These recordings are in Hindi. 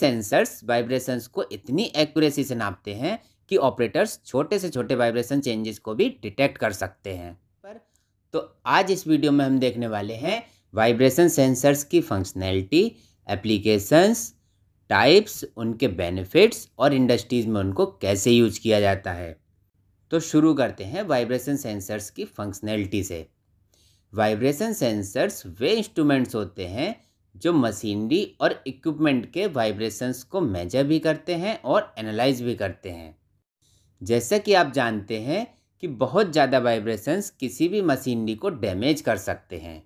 सेंसर्स वाइब्रेशंस को इतनी एक्यूरेसी से नापते हैं कि ऑपरेटर्स छोटे से छोटे वाइब्रेशन चेंजेस को भी डिटेक्ट कर सकते हैं पर तो आज इस वीडियो में हम देखने वाले हैं वाइब्रेशन सेंसर्स की फंक्शनैलिटी एप्लीकेशंस टाइप्स उनके बेनिफिट्स और इंडस्ट्रीज़ में उनको कैसे यूज किया जाता है तो शुरू करते हैं वाइब्रेशन सेंसर्स की फंक्शनैलिटी से वाइब्रेशन सेंसर्स वे इंस्ट्रूमेंट्स होते हैं जो मशीनरी और इक्विपमेंट के वाइब्रेशंस को मेजर भी करते हैं और एनालाइज भी करते हैं जैसा कि आप जानते हैं कि बहुत ज़्यादा वाइब्रेशंस किसी भी मशीनरी को डैमेज कर सकते हैं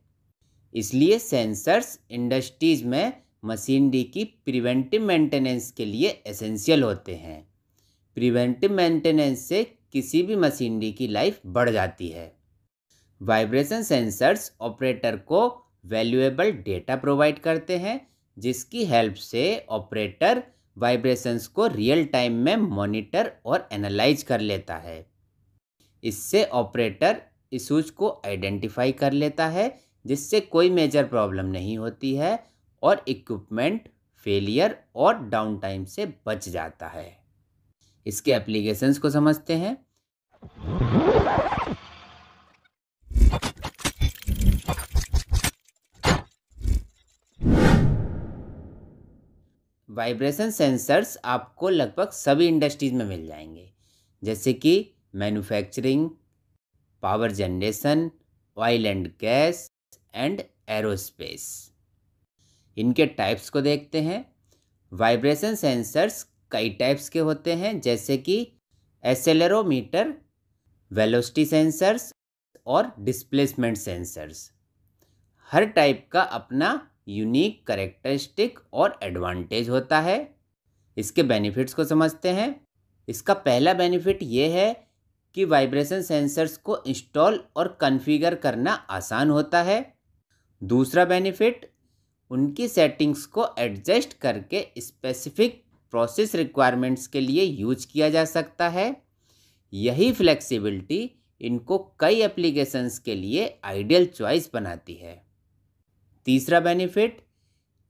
इसलिए सेंसर्स इंडस्ट्रीज़ में मशीनरी की प्रिवेंटिव मेंटेनेंस के लिए एसेंशियल होते हैं प्रिवेंटिव मेंटेनेंस से किसी भी मशीनरी की लाइफ बढ़ जाती है वाइब्रेशन सेंसर्स ऑपरेटर को वैल्यूएबल डेटा प्रोवाइड करते हैं जिसकी हेल्प से ऑपरेटर वाइब्रेशंस को रियल टाइम में मॉनिटर और एनालाइज कर लेता है इससे ऑपरेटर इशूज़ को आइडेंटिफाई कर लेता है जिससे कोई मेजर प्रॉब्लम नहीं होती है और इक्विपमेंट फेलियर और डाउन टाइम से बच जाता है इसके एप्लीकेशंस को समझते हैं वाइब्रेशन सेंसर्स आपको लगभग सभी इंडस्ट्रीज़ में मिल जाएंगे जैसे कि manufacturing power generation oil and gas and aerospace इनके टाइप्स को देखते हैं वाइब्रेशन सेंसर्स कई टाइप्स के होते हैं जैसे कि एसेलरोमीटर वेलोसिटी सेंसर्स और डिस्प्लेसमेंट सेंसर्स हर टाइप का अपना यूनिक करेक्टरिस्टिक और एडवांटेज होता है इसके बेनिफिट्स को समझते हैं इसका पहला बेनिफिट ये है कि वाइब्रेशन सेंसर्स को इंस्टॉल और कन्फिगर करना आसान होता है दूसरा बेनिफिट उनकी सेटिंग्स को एडजस्ट करके स्पेसिफिक प्रोसेस रिक्वायरमेंट्स के लिए यूज किया जा सकता है यही फ्लेक्सिबिलिटी इनको कई एप्लीकेशंस के लिए आइडियल चॉइस बनाती है तीसरा बेनिफिट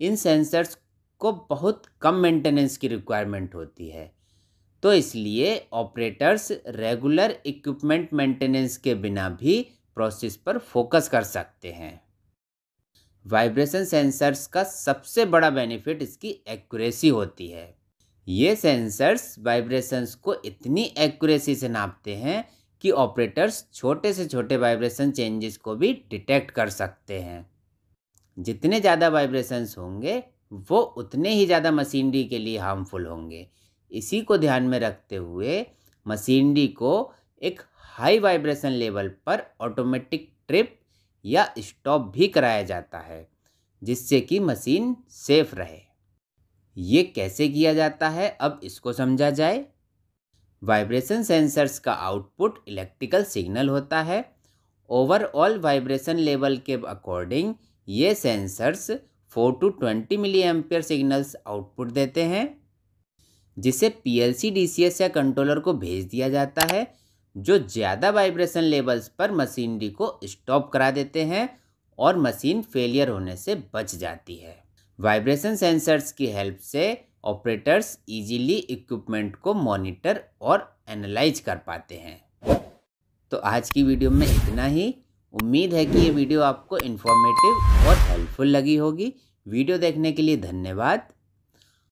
इन सेंसर्स को बहुत कम मेंटेनेंस की रिक्वायरमेंट होती है तो इसलिए ऑपरेटर्स रेगुलर इक्विपमेंट मेंटेनेंस के बिना भी प्रोसेस पर फोकस कर सकते हैं वाइब्रेशन सेंसर्स का सबसे बड़ा बेनिफिट इसकी एक्यूरेसी होती है ये सेंसर्स वाइब्रेशंस को इतनी एक्यूरेसी से नापते हैं कि ऑपरेटर्स छोटे से छोटे वाइब्रेशन चेंजेस को भी डिटेक्ट कर सकते हैं जितने ज़्यादा वाइब्रेशंस होंगे वो उतने ही ज़्यादा मशीनरी के लिए हार्मफुल होंगे इसी को ध्यान में रखते हुए मशीनरी को एक हाई वाइब्रेशन लेवल पर ऑटोमेटिक ट्रिप या स्टॉप भी कराया जाता है जिससे कि मशीन सेफ रहे ये कैसे किया जाता है अब इसको समझा जाए वाइब्रेशन सेंसर्स का आउटपुट इलेक्ट्रिकल सिग्नल होता है ओवरऑल वाइब्रेशन लेवल के अकॉर्डिंग ये sensors four to twenty milliampere signals output देते हैं जिसे P L C D C S या कंट्रोलर को भेज दिया जाता है जो ज़्यादा वाइब्रेशन लेवल्स पर मशीनरी को स्टॉप करा देते हैं और मशीन फेलियर होने से बच जाती है वाइब्रेशन सेंसर्स की हेल्प से ऑपरेटर्स इजीली इक्विपमेंट को मॉनिटर और एनालाइज कर पाते हैं तो आज की वीडियो में इतना ही उम्मीद है कि ये वीडियो आपको इन्फॉर्मेटिव और हेल्पफुल लगी होगी वीडियो देखने के लिए धन्यवाद